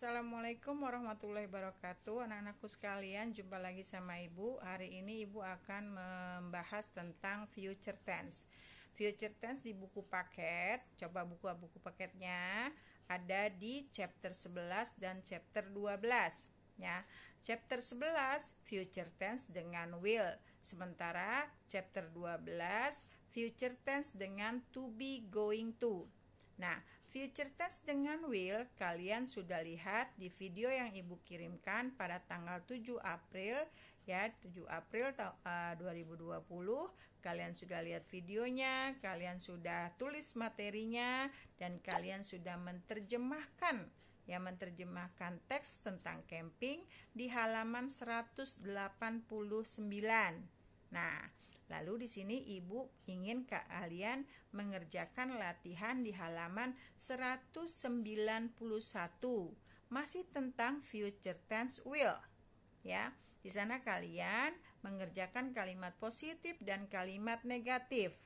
Assalamualaikum warahmatullahi wabarakatuh Anak-anakku sekalian jumpa lagi sama ibu Hari ini ibu akan membahas tentang future tense Future tense di buku paket Coba buka buku paketnya Ada di chapter 11 dan chapter 12 Ya, chapter 11 future tense dengan will, sementara chapter 12 future tense dengan to be going to. Nah, Future test dengan will kalian sudah lihat di video yang Ibu kirimkan pada tanggal 7 April ya 7 April eh, uh, 2020 kalian sudah lihat videonya, kalian sudah tulis materinya dan kalian sudah menerjemahkan ya menerjemahkan teks tentang camping di halaman 189. Nah, Lalu di sini Ibu ingin kalian mengerjakan latihan di halaman 191 masih tentang future tense will. Ya, di sana kalian mengerjakan kalimat positif dan kalimat negatif.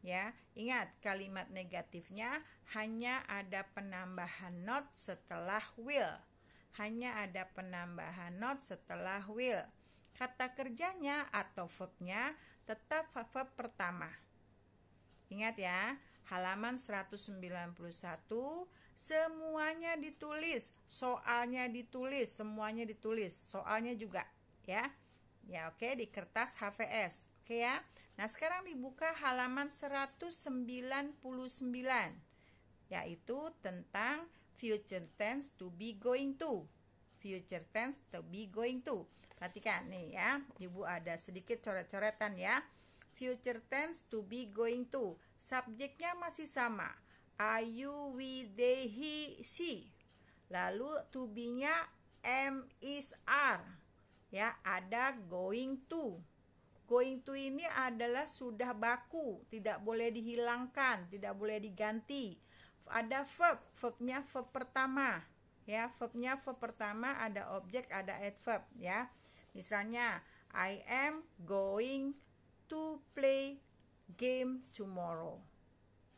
Ya, ingat kalimat negatifnya hanya ada penambahan not setelah will. Hanya ada penambahan not setelah will. Kata kerjanya atau verbnya tetap fab pertama. Ingat ya, halaman 191 semuanya ditulis, soalnya ditulis, semuanya ditulis, soalnya juga ya. Ya, oke di kertas HVS. Oke ya. Nah, sekarang dibuka halaman 199 yaitu tentang future tense to be going to future tense to be going to. Perhatikan nih ya, Ibu ada sedikit coret-coretan ya. Future tense to be going to. Subjeknya masih sama. Are you, we, they, he, she. Lalu to be-nya am, is, are. Ya, ada going to. Going to ini adalah sudah baku, tidak boleh dihilangkan, tidak boleh diganti. Ada verb, verbnya verb pertama ya verbnya verb pertama ada objek ada adverb ya misalnya I am going to play game tomorrow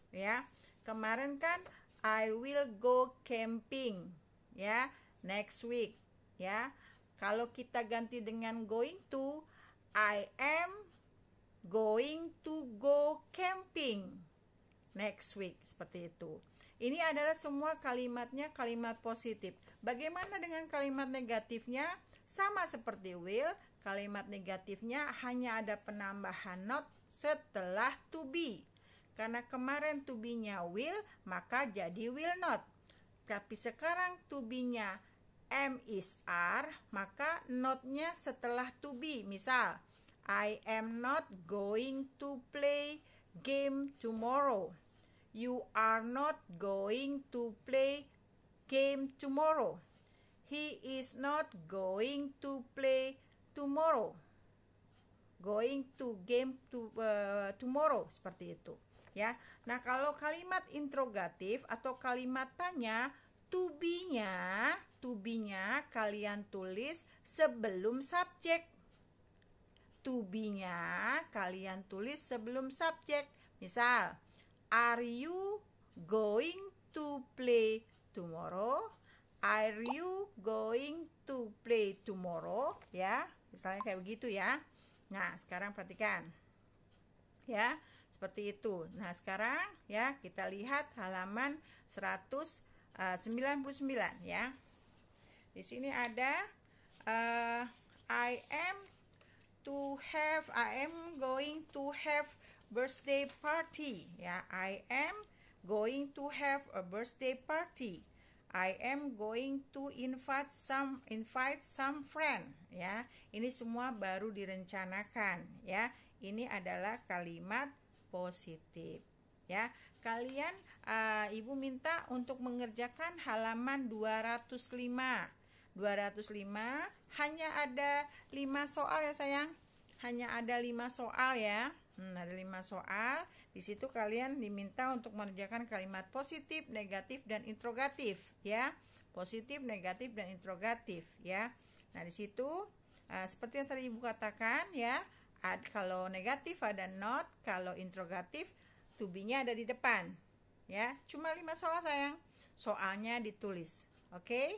ya kemarin kan I will go camping ya next week ya kalau kita ganti dengan going to I am going to go camping next week seperti itu ini adalah semua kalimatnya kalimat positif. Bagaimana dengan kalimat negatifnya? Sama seperti will, kalimat negatifnya hanya ada penambahan not setelah to be. Karena kemarin to be-nya will, maka jadi will not. Tapi sekarang to be-nya am is are, maka not-nya setelah to be. Misal, I am not going to play game tomorrow. You are not going to play game tomorrow. He is not going to play tomorrow. Going to game to uh, tomorrow seperti itu, ya. Nah, kalau kalimat interrogatif atau kalimat tanya to be-nya, to be-nya kalian tulis sebelum subjek. To be-nya kalian tulis sebelum subjek. Misal, Are you going to play tomorrow? Are you going to play tomorrow? Ya, misalnya kayak begitu ya. Nah, sekarang perhatikan. Ya, seperti itu. Nah, sekarang ya kita lihat halaman 199 eh, ya. Di sini ada uh, I am to have I am going to have birthday party. Ya, I am going to have a birthday party. I am going to invite some invite some friend ya. Ini semua baru direncanakan ya. Ini adalah kalimat positif ya. Kalian uh, Ibu minta untuk mengerjakan halaman 205. 205 hanya ada 5 soal ya sayang. Hanya ada 5 soal ya. Hmm, ada lima soal. Di situ kalian diminta untuk mengerjakan kalimat positif, negatif, dan interrogatif, ya. Positif, negatif, dan interrogatif, ya. Nah, di situ uh, seperti yang tadi Ibu katakan, ya. Ad, kalau negatif ada not, kalau interrogatif to be-nya ada di depan. Ya, cuma lima soal sayang. Soalnya ditulis. Oke. Okay?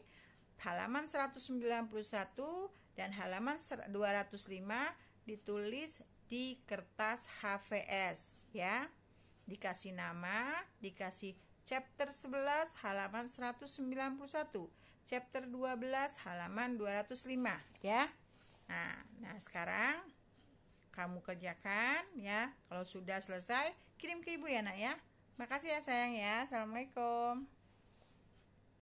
Halaman 191 dan halaman 205 ditulis di kertas HVS ya. Dikasih nama, dikasih chapter 11 halaman 191, chapter 12 halaman 205 ya. Nah, nah sekarang kamu kerjakan ya. Kalau sudah selesai, kirim ke ibu ya, Nak ya. Makasih ya sayang ya. Assalamualaikum.